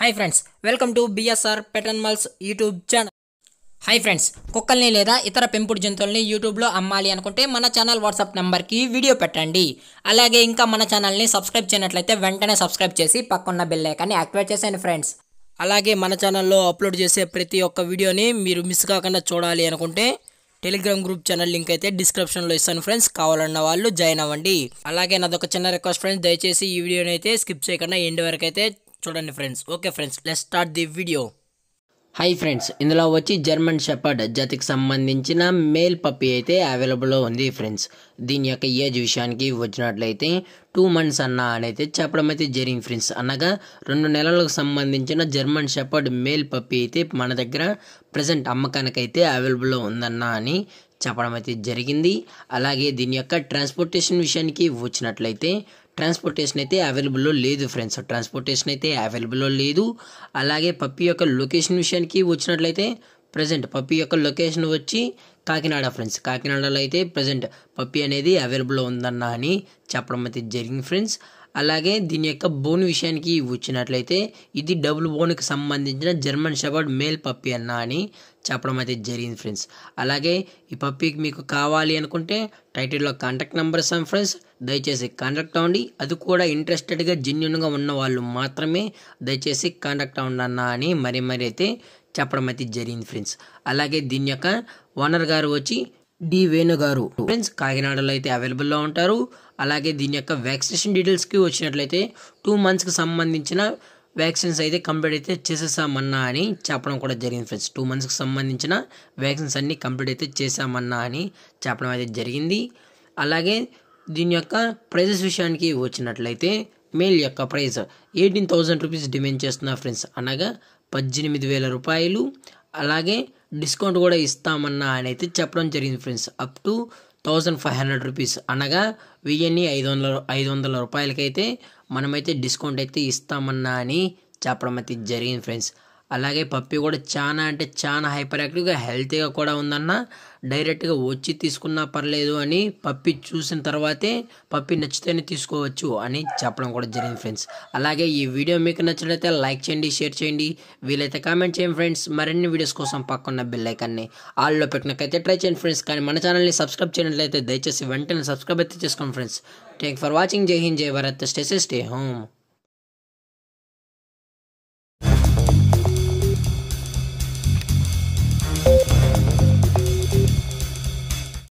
hi friends welcome to BSR pet animals YouTube channel hi friends కుక్కల్ని లేదా ఇతర పెంపుడు జంతువుల్ని యూట్యూబ్లో అమ్మాలి అనుకుంటే మన ఛానల్ వాట్సాప్ నెంబర్కి వీడియో పెట్టండి అలాగే ఇంకా మన ఛానల్ని సబ్స్క్రైబ్ చేయనట్లయితే వెంటనే సబ్స్క్రైబ్ చేసి పక్కన్న బెల్ యాక్టివేట్ చేసేయండి ఫ్రెండ్స్ అలాగే మన ఛానల్లో అప్లోడ్ చేసే ప్రతి ఒక్క వీడియోని మీరు మిస్ కాకుండా చూడాలి అనుకుంటే టెలిగ్రామ్ గ్రూప్ ఛానల్ లింక్ అయితే డిస్క్రిప్షన్లో ఇస్తాను ఫ్రెండ్స్ కావాలన్న వాళ్ళు జాయిన్ అవ్వండి అలాగే నాదొక చిన్న రిక్వెస్ట్ ఫ్రెండ్స్ దయచేసి ఈ వీడియోని అయితే స్కిప్ చేయకుండా ఎండ్ వరకు అయితే చూడండి friends okay friends let start the video hi friends ఇందులో వచ్చి జర్మన్ షెపర్డ్ జతికి సంబంధించిన మేల్ పప్పి అయితే అవైలబుల్లో ఉంది ఫ్రెండ్స్ దీని యొక్క ఏజ్ విషయానికి వచ్చినట్లయితే టూ మంత్స్ అన్న అయితే చెప్పడం అయితే జరిగింది ఫ్రెండ్స్ అనగా రెండు నెలలకు సంబంధించిన జర్మన్ షెపర్డ్ మేల్ పప్పి అయితే మన దగ్గర ప్రజెంట్ అమ్మకానికి అయితే అవైలబుల్లో ఉందన్న అని చెప్పడం అయితే జరిగింది అలాగే దీని యొక్క ట్రాన్స్పోర్టేషన్ విషయానికి వచ్చినట్లయితే ట్రాన్స్పోర్టేషన్ అయితే అవైలబుల్లో లేదు ఫ్రెండ్స్ ట్రాన్స్పోర్టేషన్ అయితే అవైలబుల్లో లేదు అలాగే పప్పి యొక్క లొకేషన్ విషయానికి వచ్చినట్లయితే ప్రజెంట్ పప్పి యొక్క లొకేషన్ వచ్చి కాకినాడ ఫ్రెండ్స్ కాకినాడలో అయితే ప్రజెంట్ పప్పి అనేది అవైలబుల్లో ఉందన్న అని చెప్పడం అయితే జరిగింది ఫ్రెండ్స్ అలాగే దీని యొక్క బోన్ విషయానికి వచ్చినట్లయితే ఇది డబుల్ బోన్కి సంబంధించిన జర్మన్ షబర్డ్ మేల్ పప్పి అన్న అని చెప్పడం అయితే జరిగింది ఫ్రెండ్స్ అలాగే ఈ పప్పీకి మీకు కావాలి అనుకుంటే టైటిల్లో కాంటాక్ట్ నెంబర్ సమ్ ఫ్రెండ్స్ దయచేసి కాంటాక్ట్ అవ్వండి అది కూడా ఇంట్రెస్టెడ్గా జెన్యున్గా ఉన్న వాళ్ళు మాత్రమే దయచేసి కాంటాక్ట్ అవ్వండి అన్న అని మరి మరి అయితే చెప్పడం అయితే జరిగింది ఫ్రెండ్స్ అలాగే దీని యొక్క ఓనర్ గారు వచ్చి డి వేణు గారు ఫ్రెండ్స్ కాకినాడలో అయితే అవైలబుల్లో ఉంటారు అలాగే దీని యొక్క వ్యాక్సినేషన్ డీటెయిల్స్కి వచ్చినట్లయితే టూ మంత్స్కి సంబంధించిన వ్యాక్సిన్స్ అయితే కంప్లీట్ అయితే చేసేసామన్నా అని చెప్పడం కూడా జరిగింది ఫ్రెండ్స్ టూ మంత్స్కి సంబంధించిన వ్యాక్సిన్స్ అన్నీ కంప్లీట్ అయితే చేసామన్నా అని చెప్పడం అయితే జరిగింది అలాగే దీని యొక్క ప్రైజెస్ విషయానికి వచ్చినట్లయితే మేల్ యొక్క price eighteen thousand rupees demand చేస్తున్నారు ఫ్రెండ్స్ అనగా పద్దెనిమిది వేల రూపాయలు అలాగే డిస్కౌంట్ కూడా ఇస్తామన్నా అని అయితే చెప్పడం జరిగింది friends up to thousand five hundred rupees అనగా వెయ్యిన్ని ఐదు వందల ఐదు వందల రూపాయలకైతే మనమైతే డిస్కౌంట్ అయితే ఇస్తామన్నా అని చెప్పడం అయితే జరిగింది ఫ్రెండ్స్ అలాగే పప్పి కూడా చాలా అంటే చాలా హైపర్ యాక్టివ్గా హెల్తీగా కూడా ఉందన్న డైరెక్ట్గా వచ్చి తీసుకున్నా పర్లేదు అని పప్పి చూసిన తర్వాతే పప్పి నచ్చితేనే తీసుకోవచ్చు అని చెప్పడం కూడా జరిగింది ఫ్రెండ్స్ అలాగే ఈ వీడియో మీకు నచ్చినట్లయితే లైక్ చేయండి షేర్ చేయండి వీలైతే కామెంట్ చేయండి ఫ్రెండ్స్ మరిన్ని వీడియోస్ కోసం పక్కన్న బెల్లైకాన్ని ఆల్లో పెట్టినకైతే ట్రై చేయండి ఫ్రెండ్స్ కానీ మన ఛానల్ని సబ్స్క్రైబ్ చేయనట్లయితే దయచేసి వెంటనే సబ్స్క్రైబ్ అయితే చేసుకోండి ఫ్రెండ్స్ థ్యాంక్ ఫర్ వాచింగ్ జై హింద్ జై భారత్ స్టే స్టే హోమ్